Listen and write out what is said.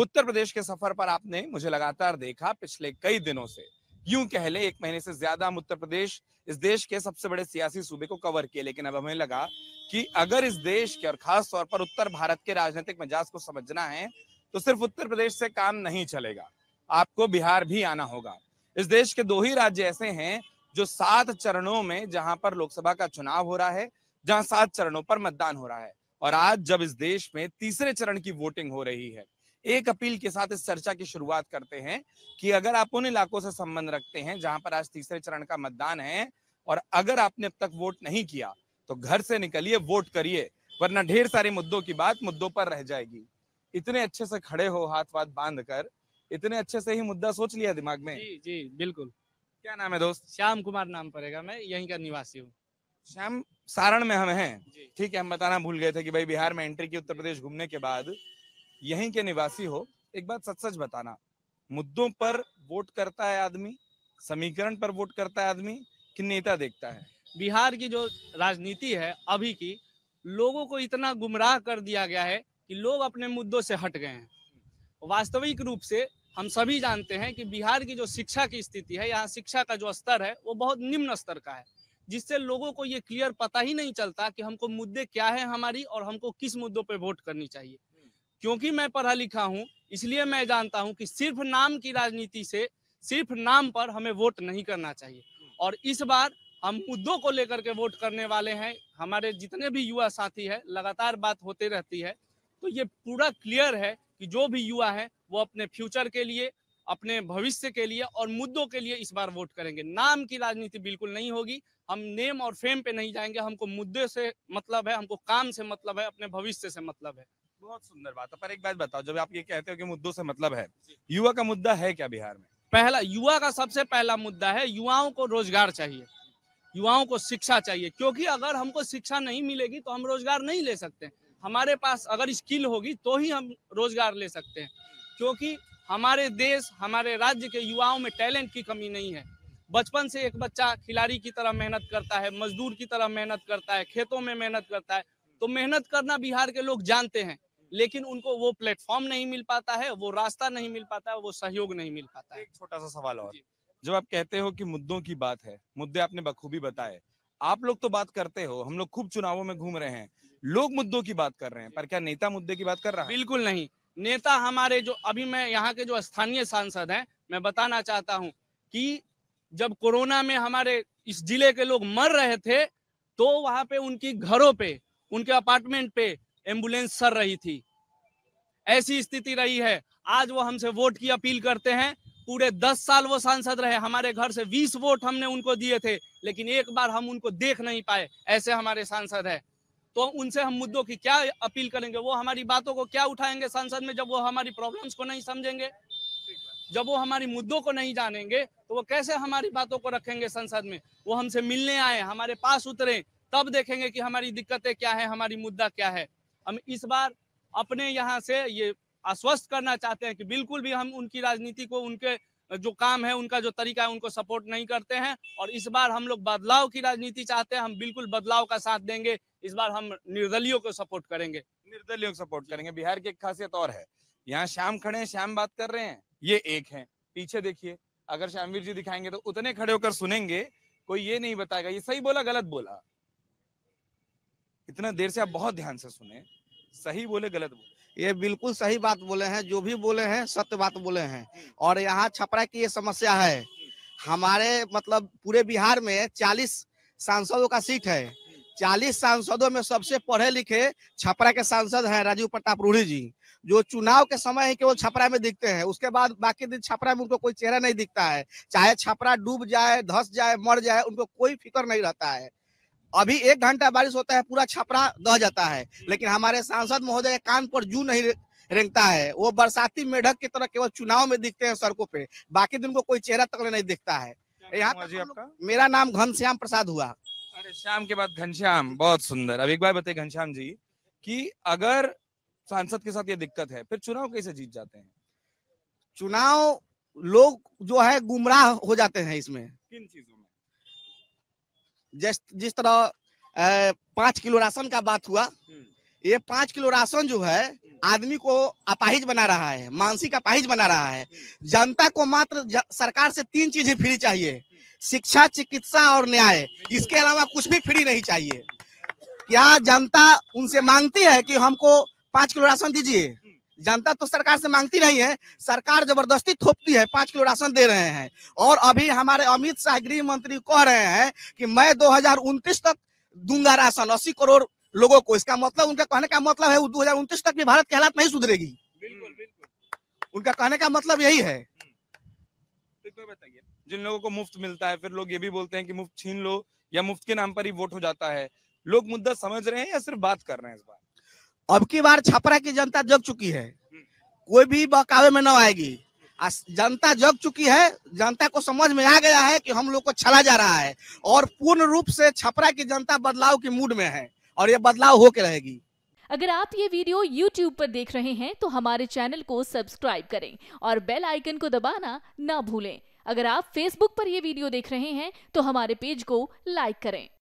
उत्तर प्रदेश के सफर पर आपने मुझे लगातार देखा पिछले कई दिनों से यूं कह ले एक महीने से ज्यादा हम उत्तर प्रदेश इस देश के सबसे बड़े सियासी सूबे को कवर किए लेकिन अब हमें लगा कि अगर इस देश के और खास तौर पर उत्तर भारत के राजनीतिक मिजाज को समझना है तो सिर्फ उत्तर प्रदेश से काम नहीं चलेगा आपको बिहार भी आना होगा इस देश के दो ही राज्य ऐसे हैं जो सात चरणों में जहां पर लोकसभा का चुनाव हो रहा है जहां सात चरणों पर मतदान हो रहा है और आज जब इस देश में तीसरे चरण की वोटिंग हो रही है एक अपील के साथ इस चर्चा की शुरुआत करते हैं कि अगर आप उन इलाकों से संबंध रखते हैं जहां पर आज तीसरे चरण का मतदान है और अगर आपने अब तक वोट नहीं किया तो घर से निकलिए वोट करिए वरना ढेर सारे मुद्दों की बात मुद्दों पर रह जाएगी इतने अच्छे से खड़े हो हाथ वाथ बांध कर इतने अच्छे से ही मुद्दा सोच लिया दिमाग में जी जी बिल्कुल क्या नाम है दोस्त श्याम कुमार नाम पड़ेगा मैं यहीं का निवासी हूँ श्याम सारण में हम हैं ठीक है हम बताना भूल गए थे कि भाई बिहार में एंट्री की उत्तर प्रदेश घूमने के बाद यहीं के निवासी हो एक बात सच सच बताना मुद्दों पर वोट करता है आदमी समीकरण पर वोट करता है आदमी कि नेता देखता है बिहार की जो राजनीति है अभी की लोगों को इतना गुमराह कर दिया गया है कि लोग अपने मुद्दों से हट गए हैं वास्तविक रूप से हम सभी जानते हैं कि बिहार की जो शिक्षा की स्थिति है यहाँ शिक्षा का जो स्तर है वो बहुत निम्न स्तर का है जिससे लोगों को ये क्लियर पता ही नहीं चलता कि हमको मुद्दे क्या है हमारी और हमको किस मुद्दों पर वोट करनी चाहिए क्योंकि मैं पढ़ा लिखा हूँ इसलिए मैं जानता हूँ कि सिर्फ नाम की राजनीति से सिर्फ नाम पर हमें वोट नहीं करना चाहिए और इस बार हम मुद्दों को लेकर के वोट करने वाले हैं हमारे जितने भी युवा साथी है लगातार बात होते रहती है तो ये पूरा क्लियर है कि जो भी युवा है वो अपने फ्यूचर के लिए अपने भविष्य के लिए और मुद्दों के लिए इस बार वोट करेंगे नाम की राजनीति बिल्कुल नहीं होगी हम नेम और फेम पे नहीं जाएंगे हमको मुद्दे से मतलब है हमको काम से मतलब है अपने भविष्य से मतलब है बहुत सुंदर बात है पर एक बात बताओ जब आप ये कहते हो कि मुद्दों से मतलब है युवा का मुद्दा है क्या बिहार में पहला युवा का सबसे पहला मुद्दा है युवाओं को रोजगार चाहिए युवाओं को शिक्षा चाहिए क्योंकि अगर हमको शिक्षा नहीं मिलेगी तो हम रोजगार नहीं ले सकते हमारे पास अगर स्किल होगी तो ही हम रोजगार ले सकते हैं क्योंकि हमारे देश हमारे राज्य के युवाओं में टैलेंट की कमी नहीं है बचपन से एक बच्चा खिलाड़ी की तरह मेहनत करता है मजदूर की तरह मेहनत करता है खेतों में मेहनत करता है तो मेहनत करना बिहार के लोग जानते हैं लेकिन उनको वो प्लेटफॉर्म नहीं मिल पाता है वो रास्ता नहीं मिल पाता है वो सहयोग नहीं मिल पाता है एक छोटा सा सवाल और जब आप कहते हो कि मुद्दों की बात है मुद्दे आपने बखूबी बताए आप लोग तो बात करते हो हम लोग खूब चुनावों में घूम रहे हैं लोग मुद्दों की बात कर रहे हैं पर क्या नेता मुद्दे की बात कर रहा है बिल्कुल नहीं नेता हमारे जो अभी मैं यहाँ के जो स्थानीय सांसद हैं मैं बताना चाहता हूँ कि जब कोरोना में हमारे इस जिले के लोग मर रहे थे तो वहां पे उनकी घरों पे उनके अपार्टमेंट पे एम्बुलेंस सर रही थी ऐसी स्थिति रही है आज वो हमसे वोट की अपील करते हैं पूरे दस साल वो सांसद रहे हमारे घर से बीस वोट हमने उनको दिए थे लेकिन एक बार हम उनको देख नहीं पाए ऐसे हमारे सांसद है तो उनसे हम मुद्दों की क्या अपील करेंगे वो हमारी बातों को क्या उठाएंगे सांसद में जब वो हमारी प्रॉब्लम्स को नहीं समझेंगे जब वो हमारी मुद्दों को नहीं जानेंगे तो वो कैसे हमारी बातों को रखेंगे संसद में वो हमसे मिलने आए हमारे पास उतरे तब देखेंगे कि हमारी दिक्कतें क्या है हमारी मुद्दा क्या है हम इस बार अपने यहाँ से ये आश्वस्त करना चाहते हैं कि बिल्कुल भी हम उनकी राजनीति को उनके जो काम है उनका जो तरीका है उनको सपोर्ट नहीं करते हैं और इस बार हम लोग बदलाव की राजनीति चाहते हैं हम बिल्कुल बदलाव का साथ देंगे इस बार हम निर्दलियों को सपोर्ट करेंगे निर्दलियों को सपोर्ट करेंगे बिहार की एक खासियत और है यहाँ श्याम खड़े हैं श्याम बात कर रहे हैं ये एक है पीछे देखिए अगर श्यामवीर जी दिखाएंगे तो उतने खड़े होकर सुनेंगे कोई ये नहीं बताएगा ये सही बोला गलत बोला इतना देर से आप बहुत ध्यान से सुने सही बोले गलत बोले ये बिल्कुल सही बात बोले हैं जो भी बोले हैं सत्य बात बोले हैं और यहाँ छपरा की ये समस्या है हमारे मतलब पूरे बिहार में चालीस सांसदों का सीट है चालीस सांसदों में सबसे पढ़े लिखे छपरा के सांसद हैं राजीव प्रताप रूढ़ी जी जो चुनाव के समय है केवल छपरा में दिखते हैं उसके बाद बाकी दिन छपरा में उनको कोई चेहरा नहीं दिखता है चाहे छपरा डूब जाए धस जाए मर जाए उनको कोई फिक्र नहीं रहता है अभी एक घंटा बारिश होता है पूरा छपरा दह जाता है हम्म। लेकिन हमारे सांसद महोदय कान पर जू नहीं रेंगता है वो बरसाती मेढक की तरह केवल चुनाव में दिखते हैं सड़कों पे बाकी दिन को कोई चेहरा तक नहीं दिखता है यहाँ मेरा नाम घनश्याम प्रसाद हुआ अरे श्याम के बाद घनश्याम बहुत सुंदर अब एक बार बताइए घनश्याम जी कि अगर सांसद के साथ ये दिक्कत है फिर चुनाव कैसे जीत जाते हैं चुनाव लोग जो है गुमराह हो जाते हैं इसमें किन चीजों जिस जिस तरह पाँच किलो राशन का बात हुआ हम्म। ये पांच किलो राशन जो है आदमी को अपाहिज बना रहा है मानसिक अपाहिज बना रहा है जनता को मात्र सरकार से तीन चीजें फ्री चाहिए शिक्षा चिकित्सा और न्याय इसके अलावा कुछ भी फ्री नहीं चाहिए क्या जनता उनसे मांगती है कि हमको पाँच किलो राशन दीजिए जनता तो सरकार से मांगती नहीं है सरकार जबरदस्ती थोपती है पांच किलो राशन दे रहे हैं और अभी हमारे अमित शाह गृह मंत्री कह रहे हैं कि मैं दो तक दूंगा राशन अस्सी करोड़ लोगों को इसका मतलब उनका कहने का मतलब है दो हजार उन्तीस तक भी भारत की हालात नहीं सुधरेगी बिल्कुल बिल्कुल उनका कहने का मतलब यही है हम्म। बताइए जिन लोगों को मुफ्त मिलता है फिर लोग ये भी बोलते हैं कि मुफ्त छीन लो या मुफ्त के नाम पर ही वोट हो जाता है लोग मुद्दा समझ रहे हैं या सिर्फ बात कर रहे हैं इस बार अब की बार छपरा की जनता जग चुकी है कोई भी बकावे में न आएगी जनता जग चुकी है जनता को समझ में आ गया है कि हम लोग को छला जा रहा है और पूर्ण रूप से छपरा की जनता बदलाव के मूड में है और ये बदलाव होके रहेगी अगर आप ये वीडियो YouTube पर देख रहे हैं तो हमारे चैनल को सब्सक्राइब करें और बेल आइकन को दबाना ना भूलें अगर आप Facebook पर ये वीडियो देख रहे हैं तो हमारे पेज को लाइक करें